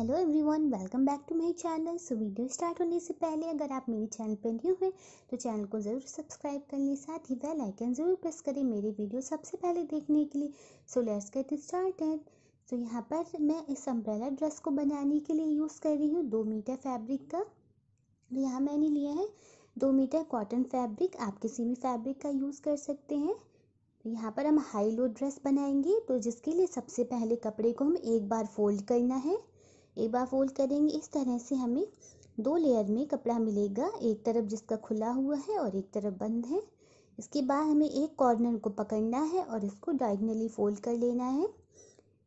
hello everyone welcome back to my channel so video start होने से पहले अगर आप मेरे चैनल पर न्यू हैं तो चैनल को ज़रूर सब्सक्राइब कर लें साथ ही बेल आइकन ज़रूर प्रेस करें मेरे वीडियो सबसे पहले देखने के लिए सो लेट्स गेट स्टार्ट है तो यहाँ पर मैं इस अम्ब्रेला ड्रेस को बनाने के लिए यूज़ कर रही हूँ दो मीटर फैब्रिक का तो यहाँ मैंने लिया है दो मीटर कॉटन फैब्रिक आप किसी भी फैब्रिक का यूज़ कर सकते हैं तो यहाँ पर हम हाई लो ड्रेस बनाएंगे तो जिसके लिए सबसे पहले कपड़े को हम एक बार फोल्ड करना है एक बार फोल्ड करेंगे इस तरह से हमें दो लेयर में कपड़ा मिलेगा एक तरफ जिसका खुला हुआ है और एक तरफ बंद है इसके बाद हमें एक कॉर्नर को पकड़ना है और इसको डायगनली फोल्ड कर लेना है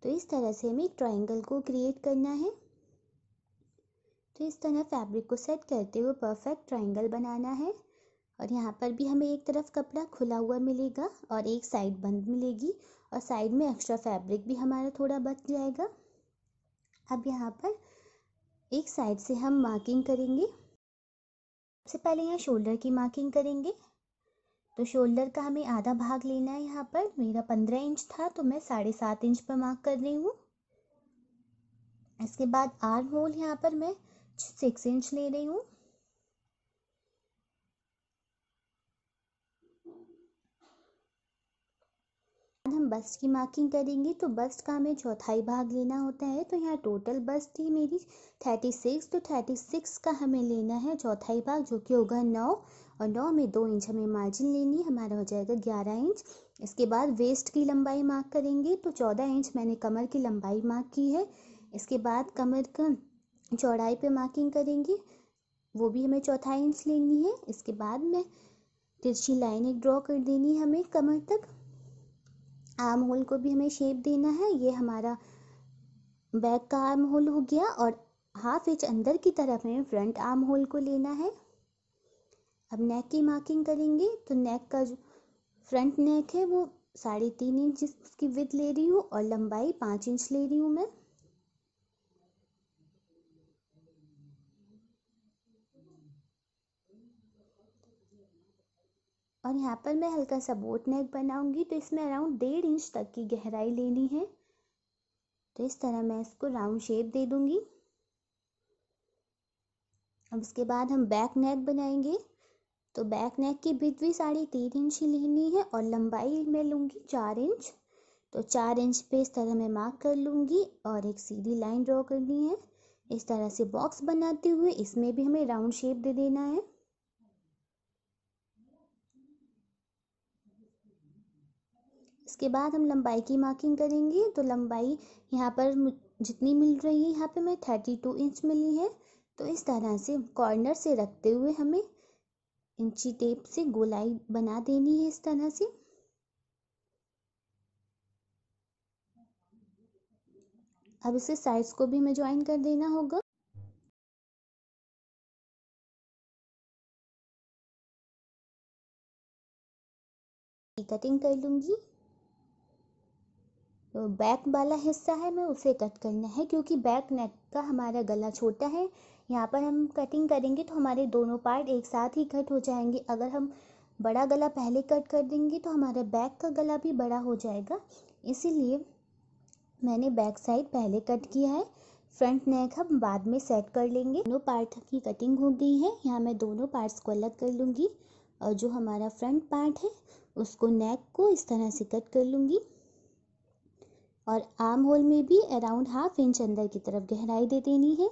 तो इस तरह से हमें ट्राइंगल को क्रिएट करना है तो इस तरह फैब्रिक को सेट करते हुए परफेक्ट ट्राइंगल बनाना है और यहाँ पर भी हमें एक तरफ कपड़ा खुला हुआ मिलेगा और एक साइड बंद मिलेगी और साइड में एक्स्ट्रा फैब्रिक भी हमारा थोड़ा बच जाएगा अब यहाँ पर एक साइड से हम मार्किंग करेंगे सबसे पहले यहाँ शोल्डर की मार्किंग करेंगे तो शोल्डर का हमें आधा भाग लेना है यहाँ पर मेरा पंद्रह इंच था तो मैं साढ़े सात इंच पर मार्क कर रही हूँ इसके बाद आर्म होल यहाँ पर मैं सिक्स इंच ले रही हूँ हम बस्ट की मार्किंग करेंगे तो बस्ट का हमें चौथाई भाग लेना होता है तो यहाँ टोटल बस थी मेरी थर्टी सिक्स तो थर्टी सिक्स का हमें लेना है चौथाई भाग जो कि होगा नौ और नौ में दो इंच हमें मार्जिन लेनी है हमारा हो जाएगा ग्यारह इंच इसके बाद वेस्ट की लंबाई मार्क करेंगे तो चौदह इंच मैंने कमर की लंबाई मार्क की है इसके बाद कमर का चौड़ाई पर मार्किंग करेंगे वो भी हमें चौथाई इंच लेनी है इसके बाद में तिरछी लाइन एक ड्रॉ कर देनी है हमें कमर तक आर्म होल को भी हमें शेप देना है ये हमारा बैक का आर्म होल हो गया और हाफ इंच अंदर की तरफ हमें फ्रंट आर्म होल को लेना है अब नेक की मार्किंग करेंगे तो नेक का जो फ्रंट नेक है वो साढ़े तीन इंच इसकी विथ ले रही हूँ और लंबाई पाँच इंच ले रही हूँ मैं और यहाँ पर मैं हल्का सा बोट नेक बनाऊंगी तो इसमें अराउंड डेढ़ इंच तक की गहराई लेनी है तो इस तरह मैं इसको राउंड शेप दे दूंगी अब उसके बाद हम बैक नेक बनाएंगे तो बैक नेक की बिथ भी साढ़े तीन इंच ही लेनी है और लंबाई मैं लूँगी चार इंच तो चार इंच पे इस तरह मैं मार्क कर लूँगी और एक सीधी लाइन ड्रॉ करनी है इस तरह से बॉक्स बनाते हुए इसमें भी हमें राउंड शेप दे देना है इसके बाद हम लंबाई की मार्किंग करेंगे तो लंबाई यहाँ पर जितनी मिल रही है यहाँ पे मैं थर्टी टू इंच मिली है तो इस तरह से कॉर्नर से रखते हुए हमें इंची टेप से गोलाई बना देनी है इस तरह से अब इसे साइज को भी हमें ज्वाइन कर देना होगा कटिंग कर लूंगी बैक वाला हिस्सा है मैं उसे कट करना है क्योंकि बैक नेक का हमारा गला छोटा है यहाँ पर हम कटिंग करेंगे तो हमारे दोनों पार्ट एक साथ ही कट हो जाएंगे अगर हम बड़ा गला पहले कट कर देंगे तो हमारा बैक का गला भी बड़ा हो जाएगा इसीलिए मैंने बैक साइड पहले कट किया है फ्रंट नेक हम बाद में सेट कर लेंगे दोनों पार्ट की कटिंग हो गई है यहाँ मैं दोनों पार्ट्स को अलग कर लूँगी और जो हमारा फ्रंट पार्ट है उसको नेक को इस तरह से कट कर लूँगी और आर्म होल में भी अराउंड हाफ इंच अंदर की तरफ गहराई दे देनी है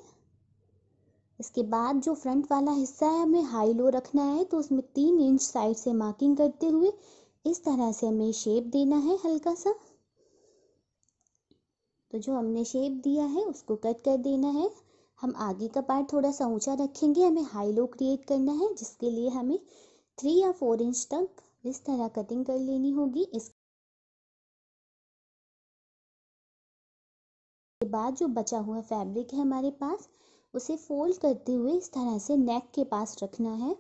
इसके बाद जो फ्रंट वाला हिस्सा है हमें हाई लो रखना है तो उसमें तीन इंच साइड से मार्किंग करते हुए इस तरह से हमें शेप देना है हल्का सा तो जो हमने शेप दिया है उसको कट कर देना है हम आगे का पार्ट थोड़ा सा ऊंचा रखेंगे हमें हाई लो क्रिएट करना है जिसके लिए हमें थ्री या फोर इंच तक इस तरह कटिंग कर लेनी होगी इस बाद जो बचा हुआ फैब्रिक है हमारे पास उसे फोल्ड करते हुए इस तरह से नेक के पास रखना है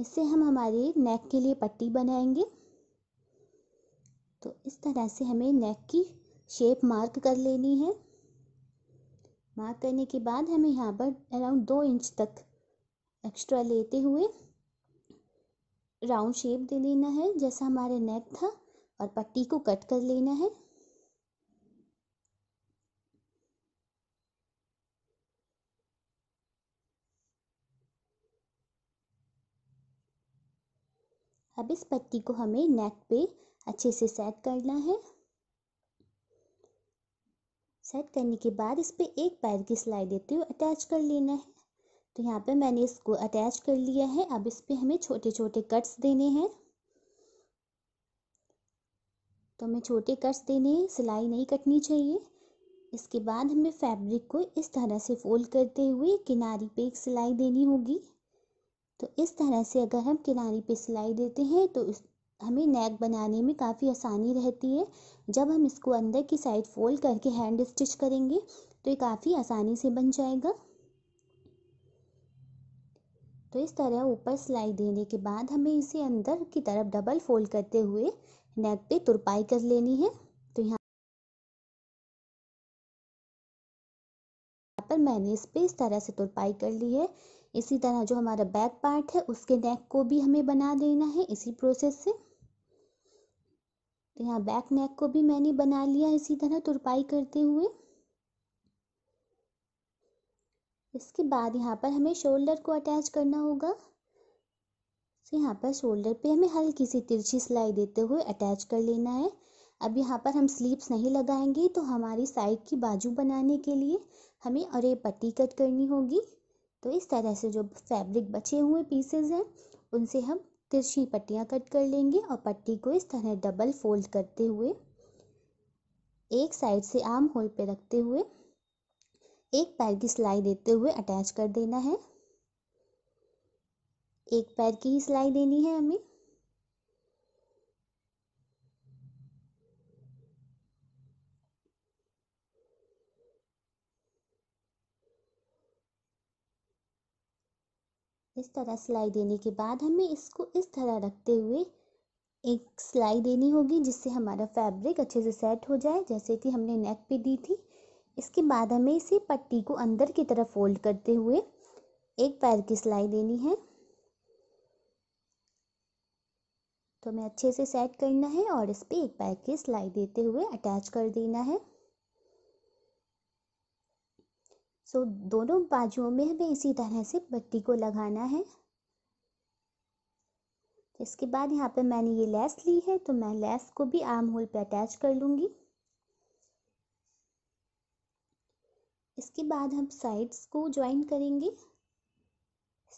इससे हम हमारे नेक के लिए पट्टी बनाएंगे तो इस तरह से हमें नेक की शेप मार्क कर लेनी है मार्क करने के बाद हमें यहाँ पर अराउंड दो इंच तक एक्स्ट्रा लेते हुए राउंड शेप दे लेना है जैसा हमारे नेक था और पट्टी को कट कर लेना है अब इस पत्ती को हमें नेक पे अच्छे से सेट करना है सेट करने के बाद इस पर एक पैर की सिलाई देते हुए अटैच कर लेना है तो यहाँ पे मैंने इसको अटैच कर लिया है अब इस पर हमें छोटे छोटे कट्स देने हैं तो हमें छोटे कट्स देने हैं सिलाई नहीं कटनी चाहिए इसके बाद हमें फैब्रिक को इस तरह से फोल्ड करते हुए किनारी पे एक सिलाई देनी होगी तो इस तरह से अगर हम किनारे पे सिलाई देते हैं तो इस हमें नेक बनाने में काफ़ी आसानी रहती है जब हम इसको अंदर की साइड फोल्ड करके हैंड स्टिच करेंगे तो ये काफ़ी आसानी से बन जाएगा तो इस तरह ऊपर सिलाई देने के बाद हमें इसे अंदर की तरफ डबल फोल्ड करते हुए नेक पे तुरपाई कर लेनी है तो यहाँ पर मैंने इस पर इस तरह से तुरपाई कर ली है इसी तरह जो हमारा बैक पार्ट है उसके नेक को भी हमें बना लेना है इसी प्रोसेस से तो यहाँ बैक नेक को भी मैंने बना लिया इसी तरह तुरपाई करते हुए इसके बाद यहाँ पर हमें शोल्डर को अटैच करना होगा तो यहाँ पर शोल्डर पे हमें हल्की सी तिरछी सिलाई देते हुए अटैच कर लेना है अब यहाँ पर हम स्लीव्स नहीं लगाएंगे तो हमारी साइड की बाजू बनाने के लिए हमें और पट्टी कट करनी होगी तो इस तरह से जो फैब्रिक बचे हुए पीसेज हैं उनसे हम तिरछी पट्टियाँ कट कर लेंगे और पट्टी को इस तरह डबल फोल्ड करते हुए एक साइड से आर्म होल पे रखते हुए एक पैर की सिलाई देते हुए अटैच कर देना है एक पैर की ही सिलाई देनी है हमें इस तरह सिलाई देने के बाद हमें इसको इस तरह रखते हुए एक सिलाई देनी होगी जिससे हमारा फैब्रिक अच्छे से सेट हो जाए जैसे कि हमने नेक पे दी थी इसके बाद हमें इसे पट्टी को अंदर की तरफ फोल्ड करते हुए एक पैर की सिलाई देनी है तो हमें अच्छे से सेट करना है और इस पर एक पैर की सिलाई देते हुए अटैच कर देना है सो दोनों बाजुओं में हमें इसी तरह से पट्टी को लगाना है इसके बाद यहाँ पे मैंने ये लेस ली है तो मैं लेस को भी आर्म होल पे अटैच कर लूँगी इसके बाद हम साइड्स को ज्वाइन करेंगे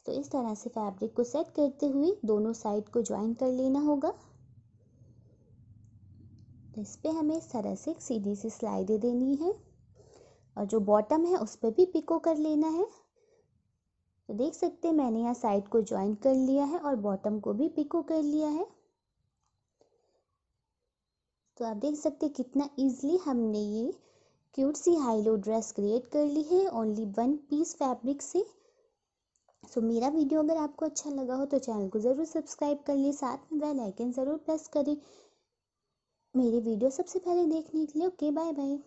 तो इस तरह से फैब्रिक को सेट करते हुए दोनों साइड को ज्वाइन कर लेना होगा तो इस पर हमें इस तरह से एक सीधी सी सिलाई दे देनी है और जो बॉटम है उस पर भी पिको कर लेना है तो देख सकते हैं मैंने यहाँ साइड को ज्वाइन कर लिया है और बॉटम को भी पिको कर लिया है तो आप देख सकते हैं कितना इजीली हमने ये क्यूट सी हाईलो ड्रेस क्रिएट कर ली है ओनली वन पीस फैब्रिक से सो so, मेरा वीडियो अगर आपको अच्छा लगा हो तो चैनल को ज़रूर सब्सक्राइब कर लिए साथ में बेल आइकन ज़रूर प्रेस करें मेरी वीडियो सबसे पहले देखने के लिए ओके बाय बाय